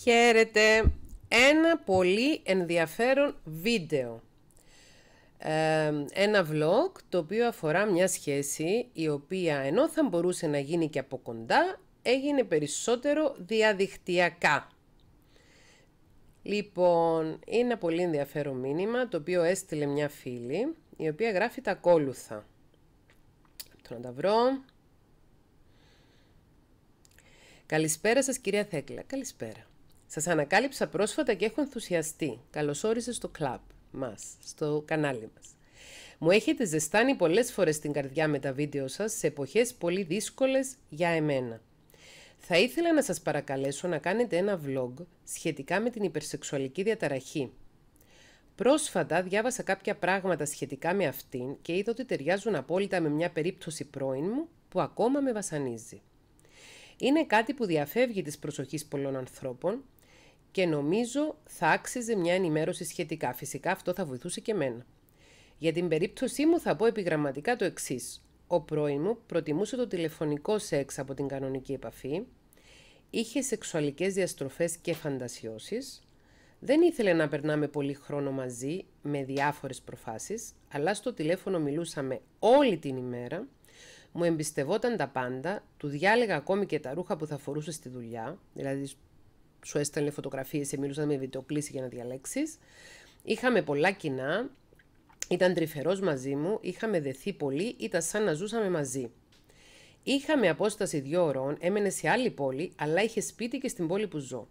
Χαίρετε! Ένα πολύ ενδιαφέρον βίντεο. Ε, ένα vlog το οποίο αφορά μια σχέση η οποία ενώ θα μπορούσε να γίνει και από κοντά έγινε περισσότερο διαδικτυακά. Λοιπόν, είναι ένα πολύ ενδιαφέρον μήνυμα το οποίο έστειλε μια φίλη η οποία γράφει τα ακόλουθα. Το να τα βρω. Καλησπέρα σας κυρία Θέκλα. Καλησπέρα. Σας ανακάλυψα πρόσφατα και έχω ενθουσιαστεί. Καλώ όρισε στο κλαμπ μας, στο κανάλι μας. Μου έχετε ζεστάνει πολλές φορές την καρδιά με τα βίντεο σας σε εποχές πολύ δύσκολες για εμένα. Θα ήθελα να σας παρακαλέσω να κάνετε ένα vlog σχετικά με την υπερσεξουαλική διαταραχή. Πρόσφατα διάβασα κάποια πράγματα σχετικά με αυτήν και είδα ότι ταιριάζουν απόλυτα με μια περίπτωση πρώην μου που ακόμα με βασανίζει. Είναι κάτι που διαφεύγει της προσοχής πολλών ανθρώπων και νομίζω θα άξιζε μια ενημέρωση σχετικά. Φυσικά αυτό θα βοηθούσε και εμένα. Για την περίπτωσή μου θα πω επιγραμματικά το εξής. Ο πρώην μου προτιμούσε το τηλεφωνικό σεξ από την κανονική επαφή, είχε σεξουαλικές διαστροφές και φαντασιώσεις, δεν ήθελε να περνάμε πολύ χρόνο μαζί με διάφορες προφάσεις, αλλά στο τηλέφωνο μιλούσαμε όλη την ημέρα, μου εμπιστευόταν τα πάντα, του διάλεγα ακόμη και τα ρούχα που θα φορούσε στη δουλειά, δηλαδή σου έστελνε φωτογραφίες, μιλούσαν με βιντεοκλήση για να διαλέξεις. Είχαμε πολλά κοινά, ήταν τρυφερός μαζί μου, είχαμε δεθεί πολύ, ήταν σαν να ζούσαμε μαζί. Είχαμε απόσταση δύο ώρων, έμενε σε άλλη πόλη, αλλά είχε σπίτι και στην πόλη που ζω.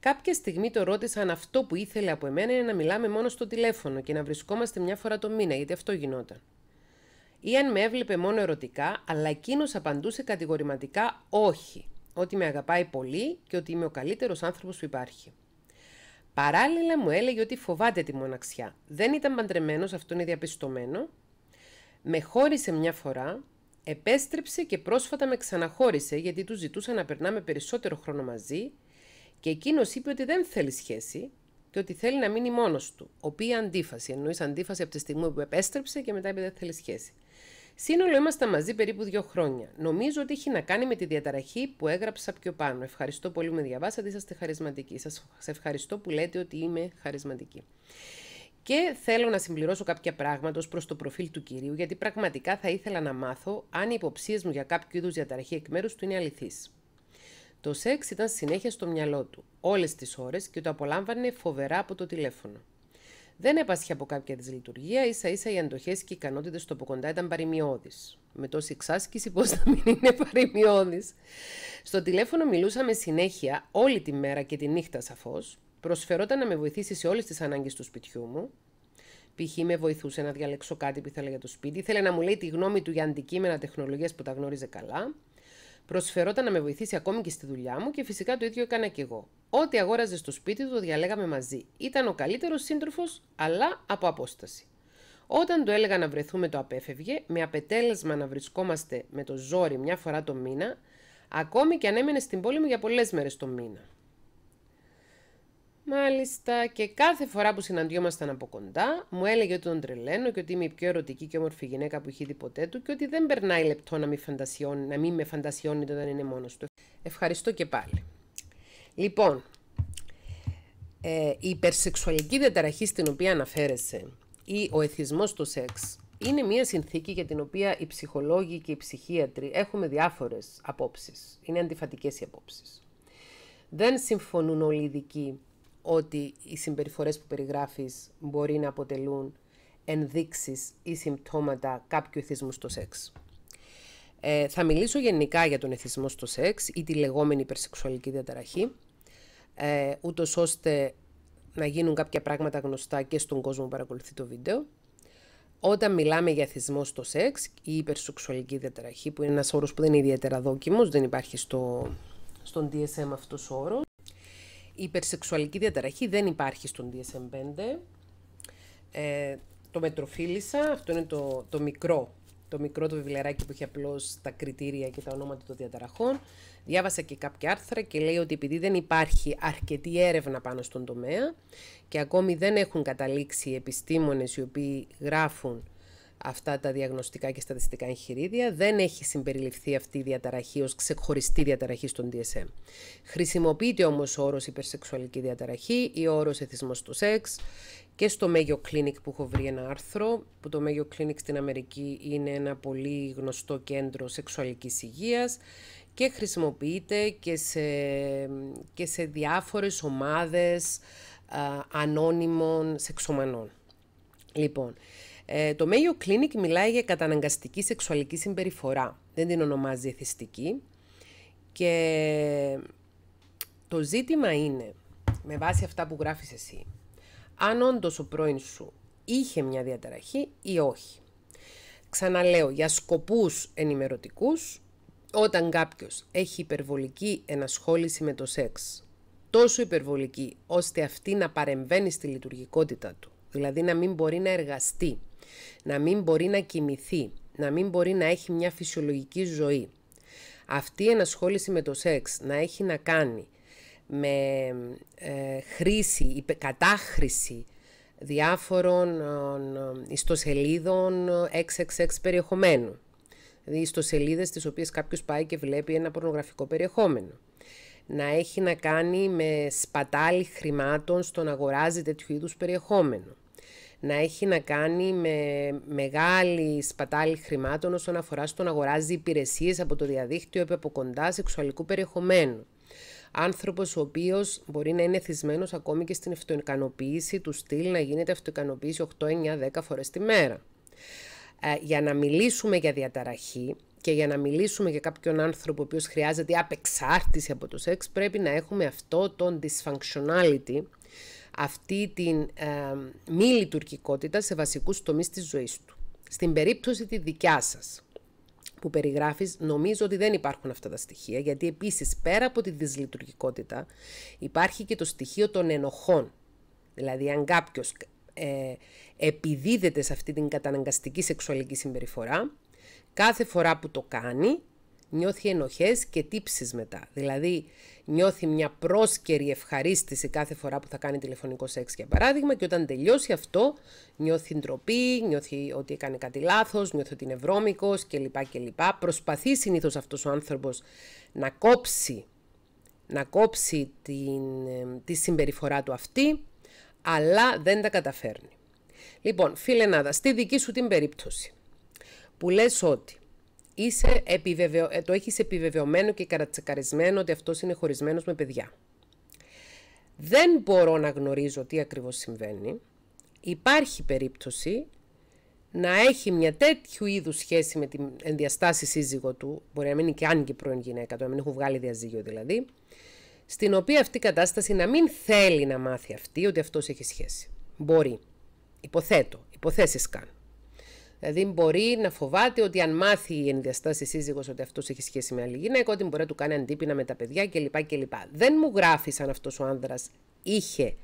Κάποια στιγμή το ρώτησα αν αυτό που ήθελε από εμένα είναι να μιλάμε μόνο στο τηλέφωνο και να βρισκόμαστε μια φορά το μήνα, γιατί αυτό γινόταν. Ή αν με έβλεπε μόνο ερωτικά, αλλά εκείνος απαντούσε κατηγορηματικά όχι ότι με αγαπάει πολύ και ότι είμαι ο καλύτερος άνθρωπος που υπάρχει. Παράλληλα μου έλεγε ότι φοβάται τη μοναξιά. Δεν ήταν παντρεμένος, αυτό είναι διαπιστωμένο. Με χώρισε μια φορά, επέστρεψε και πρόσφατα με ξαναχώρισε γιατί του ζητούσα να περνάμε περισσότερο χρόνο μαζί και εκείνος είπε ότι δεν θέλει σχέση και ότι θέλει να μείνει μόνος του. Οποία αντίφαση, εννοείς αντίφαση από τη στιγμή που επέστρεψε και μετά είπε δεν θέλει σχέση. Σύνολο είμαστε μαζί περίπου δύο χρόνια. Νομίζω ότι έχει να κάνει με τη διαταραχή που έγραψα πιο πάνω. Ευχαριστώ πολύ που με διαβάσατε, είσαστε χαρισματικοί. Σας ευχαριστώ που λέτε ότι είμαι χαρισματική. Και θέλω να συμπληρώσω κάποια πράγματα ως προς το προφίλ του κυρίου, γιατί πραγματικά θα ήθελα να μάθω αν οι υποψίες μου για κάποιο είδους διαταραχή εκ μέρους του είναι αληθείς. Το σεξ ήταν συνέχεια στο μυαλό του, όλες τις ώρες και το απολάμβανε φοβερά από το τηλέφωνο. Δεν έπασχε από κάποια δυσλειτουργία, ίσα ίσα οι αντοχές και οι ικανότητες του από κοντά ήταν παρημιώδει. Με τόση εξάσκηση, πώς να μην είναι παρημιώδη. Στο τηλέφωνο μιλούσαμε συνέχεια, όλη τη μέρα και τη νύχτα σαφώς. Προσφερόταν να με βοηθήσει σε όλες τις ανάγκες του σπιτιού μου. Π.χ. με βοηθούσε να διαλέξω κάτι που ήθελα για το σπίτι. Ήθελε να μου λέει τη γνώμη του για αντικείμενα τεχνολογίας που τα γνώριζε καλά. Προσφερόταν να με βοηθήσει ακόμη και στη δουλειά μου και φυσικά το ίδιο έκανα και εγώ. Ό,τι αγόραζε στο σπίτι του το διαλέγαμε μαζί. Ήταν ο καλύτερος σύντροφος, αλλά από απόσταση. Όταν το έλεγα να βρεθούμε, το απέφευγε, με απετέλεσμα να βρισκόμαστε με το ζόρι μια φορά το μήνα, ακόμη και αν έμενε στην πόλη μου για πολλές μέρες το μήνα. Μάλιστα και κάθε φορά που συναντιόμασταν από κοντά μου έλεγε ότι τον τρελαίνω και ότι είμαι η πιο ερωτική και όμορφη γυναίκα που έχει δει ποτέ του και ότι δεν περνάει λεπτό να μην, να μην με φαντασιώνει όταν είναι μόνος του. Ευχαριστώ και πάλι. Λοιπόν, ε, η υπερσεξουαλική διαταραχή στην οποία αναφέρεσαι ή ο εθισμός στο σεξ είναι μια συνθήκη για την οποία οι ψυχολόγοι και οι ψυχίατροι έχουμε διάφορες απόψεις. Είναι αντιφατικές οι απόψεις. Δεν συμφωνούν όλοι οι ειδικοί ότι οι συμπεριφορές που περιγράφεις μπορεί να αποτελούν ενδείξεις ή συμπτώματα κάποιου εθισμού στο σεξ. Ε, θα μιλήσω γενικά για τον εθισμό στο σεξ ή τη λεγόμενη υπερσεξουαλική διαταραχή, ε, ούτως ώστε να γίνουν κάποια πράγματα γνωστά και στον κόσμο που παρακολουθεί το βίντεο. Όταν μιλάμε για εθισμό στο σεξ ή υπερσεξουαλική διαταραχή, που είναι ένας όρος που δεν είναι ιδιαίτερα δόκιμος, δεν υπάρχει στο, στον DSM αυτός ο όρος, η υπερσεξουαλική διαταραχή δεν υπάρχει στον DSM-5. Ε, το μετροφίλησα, αυτό είναι το, το μικρό το μικρό το βιβλιαράκι που έχει απλώς τα κριτήρια και τα ονόματα των διαταραχών. Διάβασα και κάποια άρθρα και λέει ότι επειδή δεν υπάρχει αρκετή έρευνα πάνω στον τομέα και ακόμη δεν έχουν καταλήξει οι επιστήμονες οι οποίοι γράφουν αυτά τα διαγνωστικά και στατιστικά εγχειρίδια, δεν έχει συμπεριληφθεί αυτή η διαταραχή ως ξεχωριστή διαταραχή στον DSM. Χρησιμοποιείται όμως ο όρος υπερσεξουαλική διαταραχή ή ο όρος εθισμός του σεξ και στο Μέγιο Clinic που έχω βρει ένα άρθρο, που το Μέγιο Clinic στην Αμερική είναι ένα πολύ γνωστό κέντρο σεξουαλικής υγείας και χρησιμοποιείται και σε, και σε διάφορες ομάδες ανώνυμων σεξομανών. Λοιπόν, ε, το Mayo Clinic μιλάει για καταναγκαστική σεξουαλική συμπεριφορά. Δεν την ονομάζει εθιστική. Και το ζήτημα είναι, με βάση αυτά που γράφεις εσύ, αν όντως ο πρώην σου είχε μια διαταραχή ή όχι. Ξαναλέω, για σκοπούς ενημερωτικούς, όταν κάποιος έχει υπερβολική ενασχόληση με το σεξ, τόσο υπερβολική ώστε αυτή να παρεμβαίνει στη λειτουργικότητα του, δηλαδή να μην μπορεί να εργαστεί, να μην μπορεί να κοιμηθεί, να μην μπορεί να έχει μια φυσιολογική ζωή. Αυτή η ενασχόληση με το σεξ να έχει να κάνει με ε, χρήση, κατάχρηση διάφορων ε, ιστοσελίδων XXX περιεχομένου. Δηλαδή ιστοσελίδες τις οποίες κάποιος πάει και βλέπει ένα πορνογραφικό περιεχόμενο. Να έχει να κάνει με σπατάλη χρημάτων στο να αγοράζει τέτοιου είδους περιεχόμενο να έχει να κάνει με μεγάλη σπατάλη χρημάτων όσον αφορά στον αγοράζει υπηρεσίες από το διαδίκτυο από κοντά σεξουαλικού περιεχομένου. Άνθρωπος ο οποίος μπορεί να είναι θυσμένος ακόμη και στην αυτοικανοποίηση του στυλ να γίνεται αυτοικανοποίηση 8, 9, 10 φορές τη μέρα. Ε, για να μιλήσουμε για διαταραχή, και για να μιλήσουμε για κάποιον άνθρωπο ο οποίος χρειάζεται απεξάρτηση από το σεξ, πρέπει να έχουμε αυτό τον dysfunctionality, αυτή την ε, μη λειτουργικότητα σε βασικούς τομείς της ζωής του. Στην περίπτωση τη δικιά σας που περιγράφεις, νομίζω ότι δεν υπάρχουν αυτά τα στοιχεία, γιατί επίσης πέρα από τη δυσλειτουργικότητα υπάρχει και το στοιχείο των ενοχών. Δηλαδή αν κάποιος ε, επιδίδεται σε αυτή την καταναγκαστική σεξουαλική συμπεριφορά, κάθε φορά που το κάνει νιώθει ενοχές και τύψεις μετά. Δηλαδή νιώθει μια πρόσκαιρη ευχαρίστηση κάθε φορά που θα κάνει τηλεφωνικό σεξ για παράδειγμα και όταν τελειώσει αυτό νιώθει ντροπή, νιώθει ότι έκανε κάτι λάθος, νιώθει ότι είναι βρώμικος κλπ. κλπ. Προσπαθεί συνήθως αυτός ο άνθρωπος να κόψει, να κόψει την, τη συμπεριφορά του αυτή αλλά δεν τα καταφέρνει. Λοιπόν, φίλε Νάδα, στη δική σου την περίπτωση που λες ότι είσαι ε, το έχεις επιβεβαιωμένο και καρατσεκαρισμένο ότι αυτός είναι χωρισμένος με παιδιά. Δεν μπορώ να γνωρίζω τι ακριβώς συμβαίνει. Υπάρχει περίπτωση να έχει μια τέτοιου είδους σχέση με την ενδιαστάση σύζυγο του, μπορεί να μην είναι και αν και πρώην γυναίκα το να μην έχουν βγάλει διαζύγιο δηλαδή, στην οποία αυτή η κατάσταση να μην θέλει να μάθει αυτή ότι αυτός έχει σχέση. Μπορεί. Υποθέτω. Υποθέσεις κάνω. Δηλαδή, μπορεί να φοβάται ότι αν μάθει η ενδιαστάση σύζυγος ότι αυτός έχει σχέση με άλλη γυναίκα, ότι μπορεί να του κάνει αντίπεινα με τα παιδιά κλπ. κλπ. Δεν μου γράφει αν αυτός ο άνδρας είχε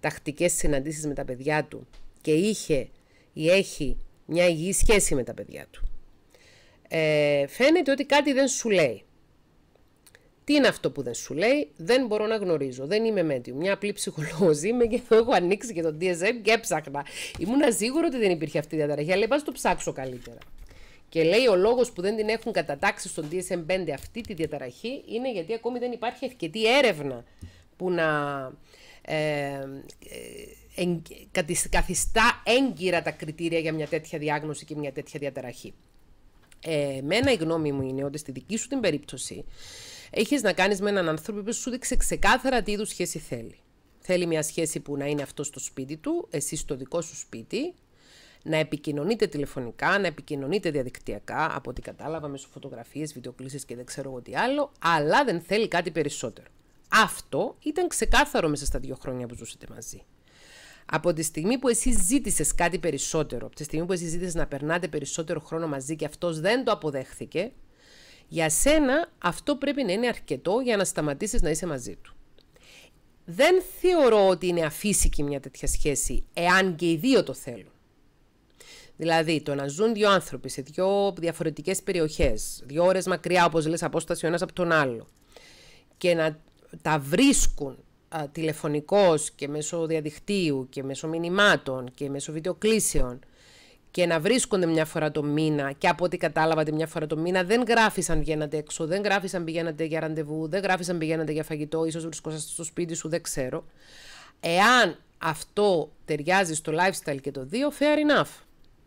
τακτικές συναντήσεις με τα παιδιά του και είχε ή έχει μια υγιή σχέση με τα παιδιά του. Ε, φαίνεται ότι κάτι δεν σου λέει. Τι είναι αυτό που δεν σου λέει, δεν μπορώ να γνωρίζω. Δεν είμαι μέτριο. Μια απλή ψυχολόγος είμαι και εδώ έχω ανοίξει και τον DSM και έψαχνα. Ήμουν σίγουρο ότι δεν υπήρχε αυτή η διαταραχή, αλλά πα το ψάξω καλύτερα. Και λέει ο λόγος που δεν την έχουν κατατάξει στον DSM-5 αυτή τη διαταραχή είναι γιατί ακόμη δεν υπάρχει ευκαιτή έρευνα που να ε, ε, καθιστά έγκυρα τα κριτήρια για μια τέτοια διάγνωση και μια τέτοια διαταραχή. Ε, εμένα η γνώμη μου είναι ότι στη δική σου την περίπτωση έχεις να κάνεις με έναν άνθρωπο που σου δείξε ξεκάθαρα τι είδους σχέση θέλει. Θέλει μια σχέση που να είναι αυτό στο σπίτι του, εσύ στο δικό σου σπίτι, να επικοινωνείτε τηλεφωνικά, να επικοινωνείτε διαδικτυακά, από ό,τι κατάλαβα, μέσω φωτογραφίες, βιντεοκλήσεις και δεν ξέρω εγώ τι άλλο, αλλά δεν θέλει κάτι περισσότερο. Αυτό ήταν ξεκάθαρο μέσα στα δύο χρόνια που ζούσατε μαζί. Από τη στιγμή που εσύ ζήτησες κάτι περισσότερο, από τη στιγμή που εσύ ζήτησες να περνάτε περισσότερο χρόνο μαζί και αυτός δεν το αποδέχθηκε, για σένα αυτό πρέπει να είναι αρκετό για να σταματήσεις να είσαι μαζί του. Δεν θεωρώ ότι είναι αφύσικη μια τέτοια σχέση, εάν και οι δύο το θέλουν. Δηλαδή, το να ζουν δύο άνθρωποι σε δύο διαφορετικές περιοχές, δύο ώρες μακριά, όπως λες, απόσταση ο ένας από τον άλλο, και να τα βρίσκουν τηλεφωνικώς και μέσω διαδικτύου και μέσω μηνυμάτων και μέσω βιντεοκλήσεων και να βρίσκονται μια φορά το μήνα και από ό,τι κατάλαβατε μια φορά το μήνα δεν γράφεις αν βγαίνατε έξω, δεν γράφεις αν πηγαίνατε για ραντεβού, δεν γράφεις αν πηγαίνατε για φαγητό, ίσως βρισκόσαστε στο σπίτι σου, δεν ξέρω. Εάν αυτό ταιριάζει στο lifestyle και το δύο, fair enough.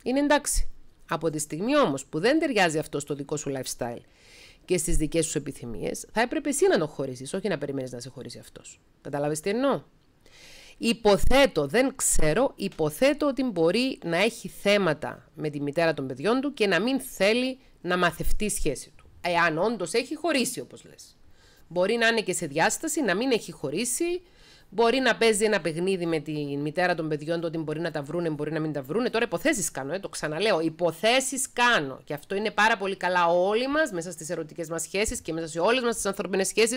Είναι εντάξει. Από τη στιγμή όμως που δεν ταιριάζει αυτό στο δικό σου lifestyle και στις δικές σου επιθυμίες, θα έπρεπε εσύ να το χωρίσεις, όχι να περιμένεις να σε χωρίσει αυτός. Κατάλαβε τι εννοώ. Υποθέτω, δεν ξέρω, υποθέτω ότι μπορεί να έχει θέματα με τη μητέρα των παιδιών του και να μην θέλει να μαθευτεί σχέση του. Εάν όντως έχει χωρίσει, όπως λες. Μπορεί να είναι και σε διάσταση να μην έχει χωρίσει, Μπορεί να παίζει ένα παιχνίδι με τη μητέρα των παιδιών του ότι μπορεί να τα βρούνε, μπορεί να μην τα βρούνε. Τώρα υποθέσεις κάνω, ε, το ξαναλέω. Υποθέσεις κάνω. Και αυτό είναι πάρα πολύ καλά όλοι μας μέσα στις ερωτικές μας σχέσεις και μέσα σε όλες μας τις ανθρωπινέ σχέσεις.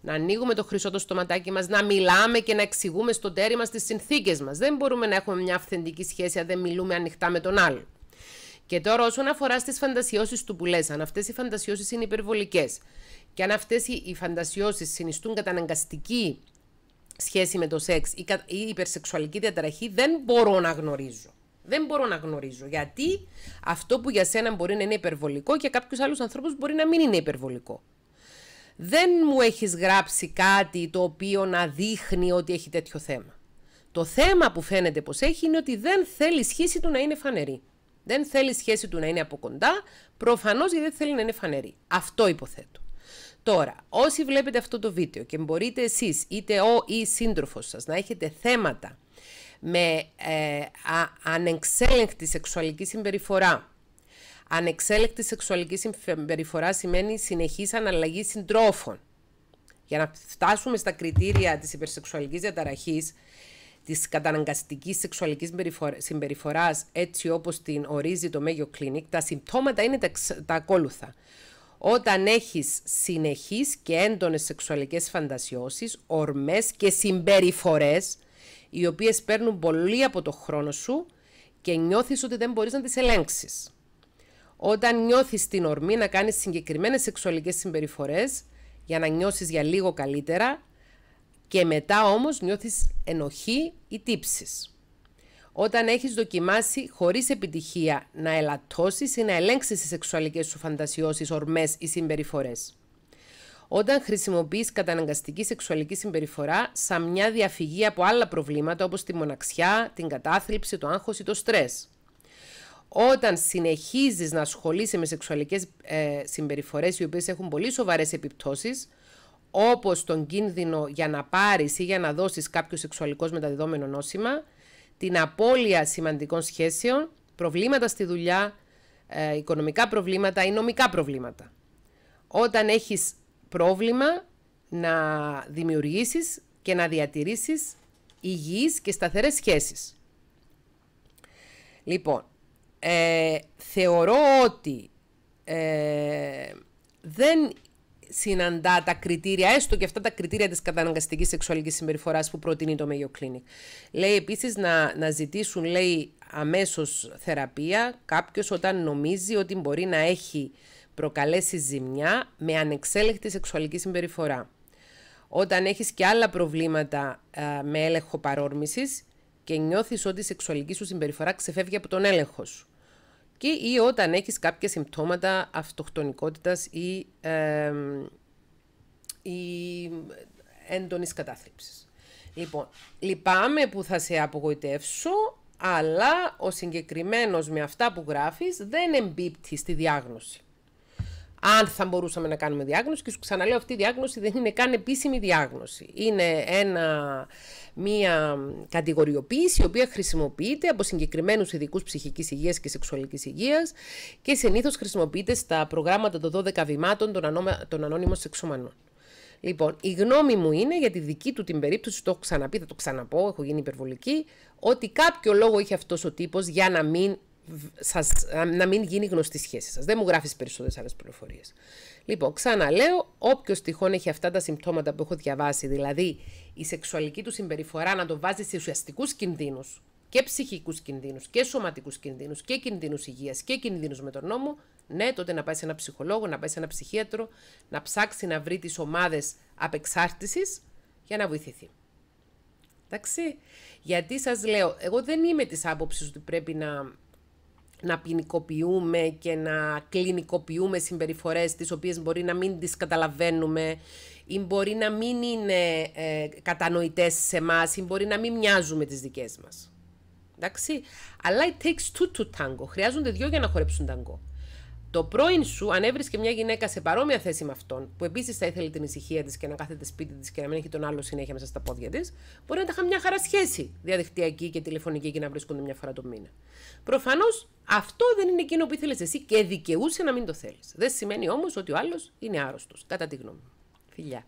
Να ανοίγουμε το χρυσό το στοματάκι μας, να μιλάμε και να εξηγούμε στο τέρι μας τις συνθήκες μας. Δεν μπορούμε να έχουμε μια αυθεντική σχέση αν δεν μιλούμε ανοιχτά με τον άλλον. Και τώρα, όσον αφορά στις φαντασιώσεις του που λες, αν αυτές οι φαντασιώσεις είναι υπερβολικές και αν αυτές οι φαντασιώσεις συνιστούν καταναγκαστική σχέση με το σεξ ή η υπερσεξουαλική διαταραχή δεν μπορώ να γνωρίζω. Δεν μπορώ να γνωρίζω. Γιατί αυτό που για σένα μπορεί να είναι υπερβολικό και για κάποιους άλλους ανθρώπους μπορεί να μην είναι υπερβολικό. Δεν μου έχεις γράψει κάτι το οποίο να δείχνει ότι έχει τέτοιο θέμα. Το θέμα που φαίνεται πως έχει είναι ότι δεν θέλει σχέση του να είναι φανερή. Δεν θέλει σχέση του να είναι από κοντά, προφανώς γιατί δεν θέλει να είναι φανερή. Αυτό υποθέτω. Τώρα, όσοι βλέπετε αυτό το βίντεο και μπορείτε εσείς, είτε ο ή σύντροφος σας, να έχετε θέματα με ε, ανεξέλεγκτη σεξουαλική συμπεριφορά. Ανεξέλεγκτη σεξουαλική συμπεριφορά σημαίνει συνεχής αναλλαγή συντρόφων. Για να φτάσουμε στα κριτήρια της υπερσεξουαλικής διαταραχής, της καταναγκαστικής σεξουαλικής συμπεριφοράς, έτσι όπως την ορίζει το Μέγιο Κλίνικ, τα συμπτώματα είναι τα, τα ακόλουθα. Όταν έχεις συνεχείς και έντονες σεξουαλικές φαντασιώσεις, ορμές και συμπεριφορές, οι οποίες παίρνουν πολύ από το χρόνο σου και νιώθεις ότι δεν μπορείς να τις ελέγξεις. Όταν νιώθεις την ορμή να κάνεις συγκεκριμένες σεξουαλικές συμπεριφορές για να νιώσεις για λίγο καλύτερα και μετά όμως νιώθεις ενοχή ή τύψεις. Όταν έχεις δοκιμάσει χωρίς επιτυχία να ελαττώσεις ή να ελέγξεις τις σεξουαλικές σου φαντασιώσεις, ορμές ή συμπεριφορές. Όταν χρησιμοποιείς καταναγκαστική σεξουαλική συμπεριφορά σαν μια διαφυγή από άλλα προβλήματα όπως τη μοναξιά, την κατάθλιψη, το άγχος ή το στρες. Όταν συνεχίζεις να ασχολείσαι με σεξουαλικές ε, συμπεριφορές οι οποίες έχουν πολύ σοβαρές επιπτώσεις, όπως τον κίνδυνο για να πάρεις ή για να δώσεις κάποιο σεξουαλικό μεταδιδόμενο νόσημα, την απώλεια σημαντικών σχέσεων, προβλήματα στη δουλειά, ε, οικονομικά προβλήματα ή νομικά προβλήματα. Όταν έχεις πρόβλημα να δημιουργήσεις και να διατηρήσεις υγιείς και σταθερές σχέσεις. Λοιπόν, ε, θεωρώ ότι ε, δεν συναντά τα κριτήρια, έστω και αυτά τα κριτήρια της καταναγκαστικής σεξουαλικής συμπεριφοράς που προτείνει το Μεγιό Clinic. Λέει επίσης να, ζητήσουν λέει, αμέσως θεραπεία κάποιος όταν νομίζει ότι μπορεί να έχει προκαλέσει ζημιά με ανεξέλεκτη σεξουαλική συμπεριφορά. Όταν έχεις και άλλα προβλήματα ε, με έλεγχο παρόρμησης και νιώθεις ότι η σεξουαλική σου συμπεριφορά ξεφεύγει από τον έλεγχο σου και ή όταν έχεις κάποια συμπτώματα αυτοκτονικότητας ή, ε, ή έντονης κατάθλιψης. Λοιπόν, λυπάμαι που θα σε απογοητεύσω, αλλά ο συγκεκριμένος με αυτά που γράφεις δεν εμπίπτει στη διάγνωση αν θα μπορούσαμε να κάνουμε διάγνωση και σου ξαναλέω αυτή η διάγνωση δεν είναι καν επίσημη διάγνωση. Είναι ένα, μια κατηγοριοποίηση η οποία χρησιμοποιείται από συγκεκριμένους ειδικούς ψυχικής υγείας και σεξουαλικής υγείας και συνήθως χρησιμοποιείται στα προγράμματα των 12 βημάτων των, ανώ, των ανώνυμων σεξουμανών. Λοιπόν, η γνώμη μου είναι για τη δική του την περίπτωση, το έχω ξαναπεί, θα το ξαναπώ, έχω γίνει υπερβολική, ότι κάποιο λόγο είχε αυτός ο τύπος για να μην σας, να μην γίνει γνωστή σχέση σας. Δεν μου γράφεις περισσότερες άλλες πληροφορίες. Λοιπόν, ξαναλέω, όποιος τυχόν έχει αυτά τα συμπτώματα που έχω διαβάσει, δηλαδή η σεξουαλική του συμπεριφορά να το βάζει σε ουσιαστικούς κινδύνους και ψυχικούς κινδύνους και σωματικούς κινδύνους και κινδύνους υγείας και κινδύνους με τον νόμο, ναι, τότε να πάει σε ένα ψυχολόγο, να πάει σε ένα ψυχίατρο, να ψάξει να βρει τις ομάδες απεξάρτησης για να βοηθηθεί. Εντάξει. Γιατί σας λέω, εγώ δεν είμαι της άποψης ότι πρέπει να να ποινικοποιούμε και να κλινικοποιούμε συμπεριφορές τις οποίες μπορεί να μην τις καταλαβαίνουμε ή μπορεί να μην είναι ε, κατανοητές σε εμάς ή μπορεί να μην μοιάζουν τις δικές μας. Εντάξει. Αλλά it takes two to tango. Χρειάζονται δυο για να χορέψουν ταγκό. Το πρώην σου, αν έβρισκε μια γυναίκα σε παρόμοια θέση με αυτόν, που επίσης θα ήθελε την ησυχία της και να κάθεται σπίτι της και να μην έχει τον άλλο συνέχεια μέσα στα πόδια της, μπορεί να τα είχαν μια χαρά σχέση διαδικτυακή και τηλεφωνική και να βρίσκονται μια φορά το μήνα. Προφανώς αυτό δεν είναι εκείνο που ήθελες εσύ και δικαιούσε να μην το θέλεις. Δεν σημαίνει όμως ότι ο άλλος είναι άρρωστος, κατά τη γνώμη μου. Φιλιά.